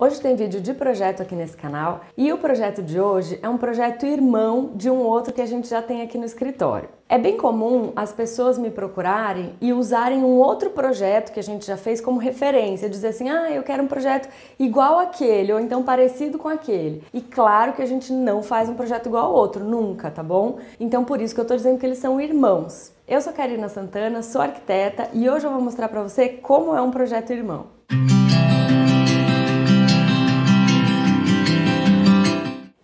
Hoje tem vídeo de projeto aqui nesse canal e o projeto de hoje é um projeto irmão de um outro que a gente já tem aqui no escritório. É bem comum as pessoas me procurarem e usarem um outro projeto que a gente já fez como referência, dizer assim: "Ah, eu quero um projeto igual aquele ou então parecido com aquele". E claro que a gente não faz um projeto igual ao outro, nunca, tá bom? Então por isso que eu tô dizendo que eles são irmãos. Eu sou Karina Santana, sou arquiteta e hoje eu vou mostrar para você como é um projeto irmão.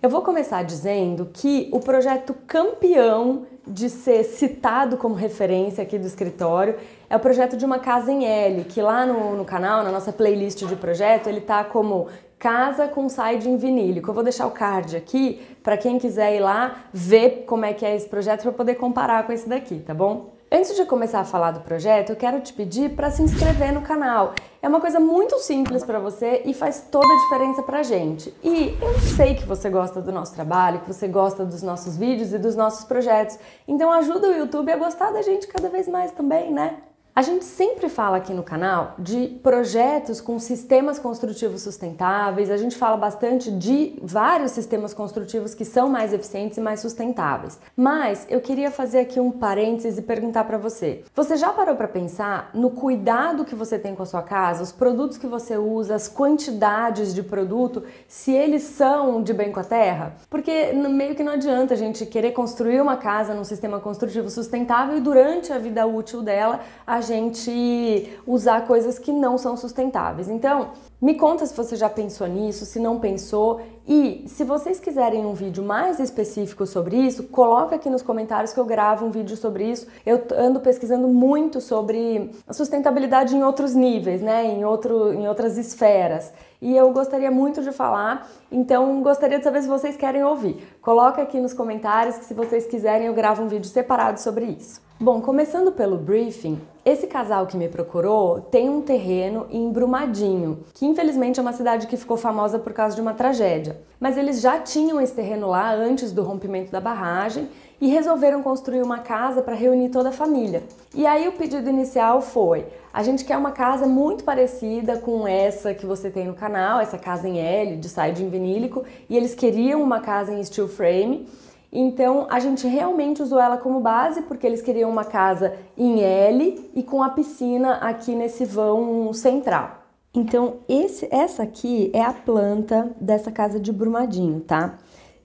Eu vou começar dizendo que o projeto campeão de ser citado como referência aqui do escritório é o projeto de uma casa em L, que lá no, no canal, na nossa playlist de projeto, ele tá como Casa com Side em Vinílico. Eu vou deixar o card aqui para quem quiser ir lá ver como é que é esse projeto para poder comparar com esse daqui, tá bom? Antes de começar a falar do projeto, eu quero te pedir para se inscrever no canal. É uma coisa muito simples para você e faz toda a diferença para a gente. E eu sei que você gosta do nosso trabalho, que você gosta dos nossos vídeos e dos nossos projetos. Então ajuda o YouTube a gostar da gente cada vez mais também, né? A gente sempre fala aqui no canal de projetos com sistemas construtivos sustentáveis, a gente fala bastante de vários sistemas construtivos que são mais eficientes e mais sustentáveis. Mas eu queria fazer aqui um parênteses e perguntar para você: você já parou para pensar no cuidado que você tem com a sua casa, os produtos que você usa, as quantidades de produto, se eles são de bem com a terra? Porque meio que não adianta a gente querer construir uma casa num sistema construtivo sustentável e durante a vida útil dela a gente usar coisas que não são sustentáveis. Então, me conta se você já pensou nisso, se não pensou e se vocês quiserem um vídeo mais específico sobre isso, coloca aqui nos comentários que eu gravo um vídeo sobre isso. Eu ando pesquisando muito sobre sustentabilidade em outros níveis, né? Em, outro, em outras esferas. E eu gostaria muito de falar, então gostaria de saber se vocês querem ouvir. Coloca aqui nos comentários que se vocês quiserem eu gravo um vídeo separado sobre isso. Bom, começando pelo briefing, esse casal que me procurou tem um terreno em Brumadinho, que infelizmente é uma cidade que ficou famosa por causa de uma tragédia. Mas eles já tinham esse terreno lá antes do rompimento da barragem e resolveram construir uma casa para reunir toda a família. E aí o pedido inicial foi: a gente quer uma casa muito parecida com essa que você tem no canal, essa casa em L, de saída em vinílico, e eles queriam uma casa em steel frame. Então a gente realmente usou ela como base porque eles queriam uma casa em L e com a piscina aqui nesse vão central. Então esse, essa aqui é a planta dessa casa de Brumadinho, tá?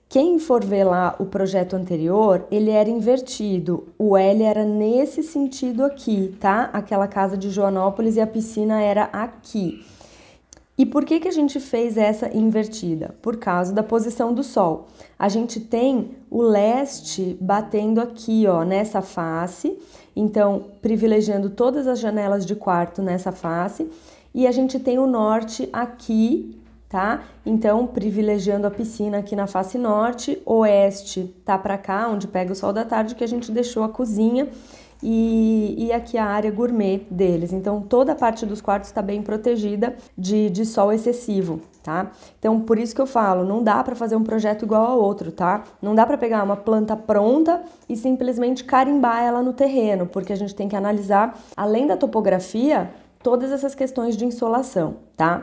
Quem for ver lá o projeto anterior, ele era invertido. O L era nesse sentido aqui, tá? Aquela casa de Joanópolis e a piscina era aqui. E por que, que a gente fez essa invertida? Por causa da posição do Sol. A gente tem o leste batendo aqui, ó, nessa face, então privilegiando todas as janelas de quarto nessa face, e a gente tem o norte aqui, tá? Então privilegiando a piscina aqui na face norte, oeste tá para cá, onde pega o sol da tarde, que a gente deixou a cozinha e, e aqui a área gourmet deles. Então toda a parte dos quartos está bem protegida de, de sol excessivo, tá? Então por isso que eu falo, não dá para fazer um projeto igual ao outro, tá? Não dá para pegar uma planta pronta e simplesmente carimbar ela no terreno, porque a gente tem que analisar além da topografia todas essas questões de insolação, tá?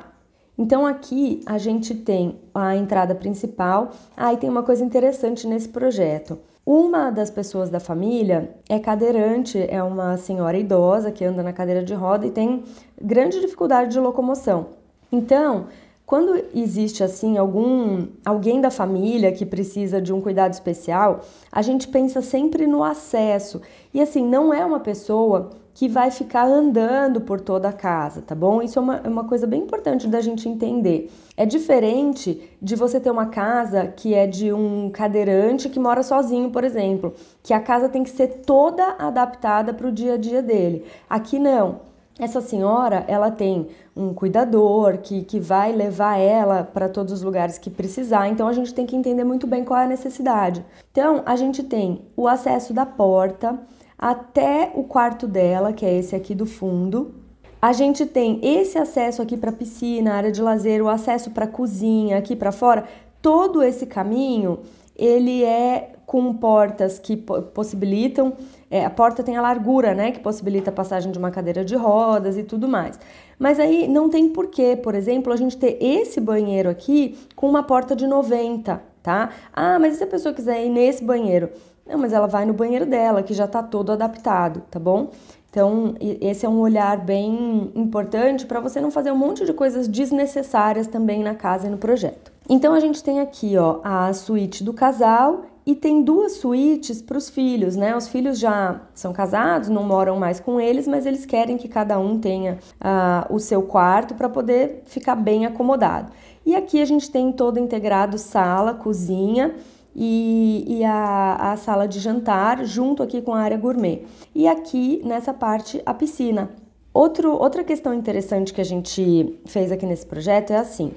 Então aqui a gente tem a entrada principal. Aí ah, tem uma coisa interessante nesse projeto. Uma das pessoas da família é cadeirante, é uma senhora idosa que anda na cadeira de roda e tem grande dificuldade de locomoção. Então, quando existe assim algum alguém da família que precisa de um cuidado especial, a gente pensa sempre no acesso. E assim, não é uma pessoa que vai ficar andando por toda a casa, tá bom? Isso é uma, é uma coisa bem importante da gente entender. É diferente de você ter uma casa que é de um cadeirante que mora sozinho, por exemplo, que a casa tem que ser toda adaptada para o dia a dia dele. Aqui não. Essa senhora, ela tem um cuidador que, que vai levar ela para todos os lugares que precisar, então a gente tem que entender muito bem qual é a necessidade. Então, a gente tem o acesso da porta, até o quarto dela, que é esse aqui do fundo. A gente tem esse acesso aqui para piscina, área de lazer, o acesso para cozinha aqui para fora. Todo esse caminho ele é com portas que possibilitam é, a porta tem a largura, né, que possibilita a passagem de uma cadeira de rodas e tudo mais. Mas aí não tem porquê, por exemplo, a gente ter esse banheiro aqui com uma porta de 90, tá? Ah, mas e se a pessoa quiser ir nesse banheiro? Não, mas ela vai no banheiro dela, que já está todo adaptado, tá bom? Então, esse é um olhar bem importante para você não fazer um monte de coisas desnecessárias também na casa e no projeto. Então, a gente tem aqui ó, a suíte do casal e tem duas suítes para os filhos, né? Os filhos já são casados, não moram mais com eles, mas eles querem que cada um tenha uh, o seu quarto para poder ficar bem acomodado. E aqui a gente tem todo integrado sala, cozinha e, e a, a sala de jantar, junto aqui com a área gourmet. E aqui nessa parte, a piscina. Outro, outra questão interessante que a gente fez aqui nesse projeto é assim: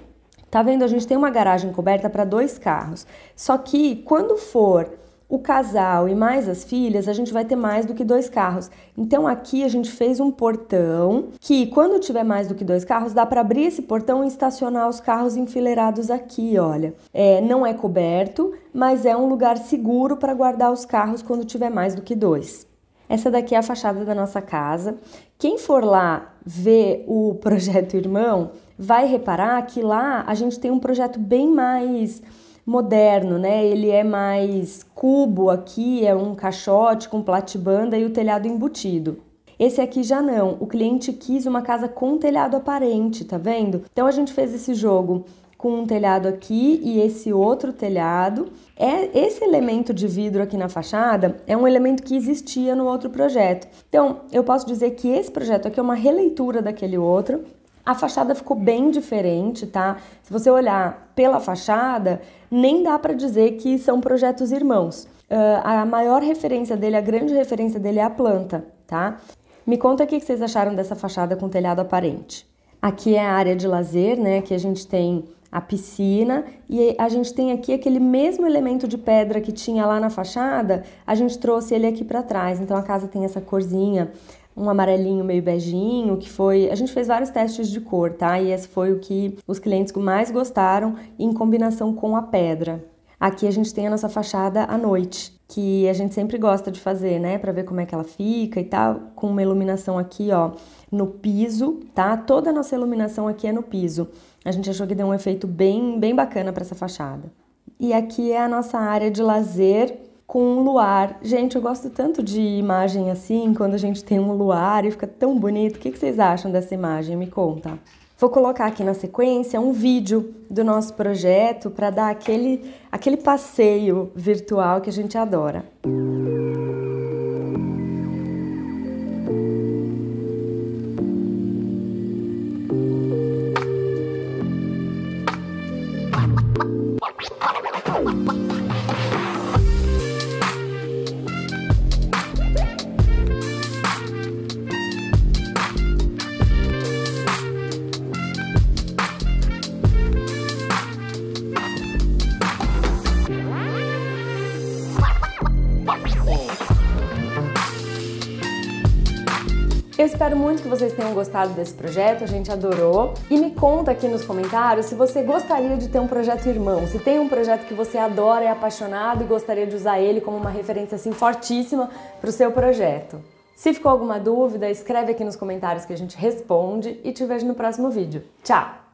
tá vendo? A gente tem uma garagem coberta para dois carros, só que quando for o casal e mais as filhas, a gente vai ter mais do que dois carros. Então aqui a gente fez um portão que quando tiver mais do que dois carros, dá para abrir esse portão e estacionar os carros enfileirados aqui, olha. É, não é coberto, mas é um lugar seguro para guardar os carros quando tiver mais do que dois. Essa daqui é a fachada da nossa casa. Quem for lá ver o projeto Irmão, vai reparar que lá a gente tem um projeto bem mais moderno, né? Ele é mais cubo aqui, é um caixote com platibanda e o telhado embutido. Esse aqui já não. O cliente quis uma casa com telhado aparente, tá vendo? Então a gente fez esse jogo com um telhado aqui e esse outro telhado. É esse elemento de vidro aqui na fachada é um elemento que existia no outro projeto. Então, eu posso dizer que esse projeto aqui é uma releitura daquele outro a fachada ficou bem diferente, tá? Se você olhar pela fachada, nem dá para dizer que são projetos irmãos. Uh, a maior referência dele, a grande referência dele é a planta, tá? Me conta o que vocês acharam dessa fachada com telhado aparente. Aqui é a área de lazer, né? Que a gente tem a piscina e a gente tem aqui aquele mesmo elemento de pedra que tinha lá na fachada, a gente trouxe ele aqui para trás. Então a casa tem essa corzinha um amarelinho meio beijinho, que foi. A gente fez vários testes de cor, tá? E esse foi o que os clientes mais gostaram em combinação com a pedra. Aqui a gente tem a nossa fachada à noite, que a gente sempre gosta de fazer, né, para ver como é que ela fica e tal, com uma iluminação aqui, ó, no piso, tá? Toda a nossa iluminação aqui é no piso. A gente achou que deu um efeito bem, bem bacana para essa fachada. E aqui é a nossa área de lazer, com um luar. Gente, eu gosto tanto de imagem assim, quando a gente tem um luar e fica tão bonito. O que vocês acham dessa imagem? Me conta. Vou colocar aqui na sequência um vídeo do nosso projeto para dar aquele, aquele passeio virtual que a gente adora. Música espero muito que vocês tenham gostado desse projeto, a gente adorou. E me conta aqui nos comentários se você gostaria de ter um projeto irmão, se tem um projeto que você adora, é apaixonado e gostaria de usar ele como uma referência assim fortíssima para o seu projeto. Se ficou alguma dúvida, escreve aqui nos comentários que a gente responde e te vejo no próximo vídeo. Tchau!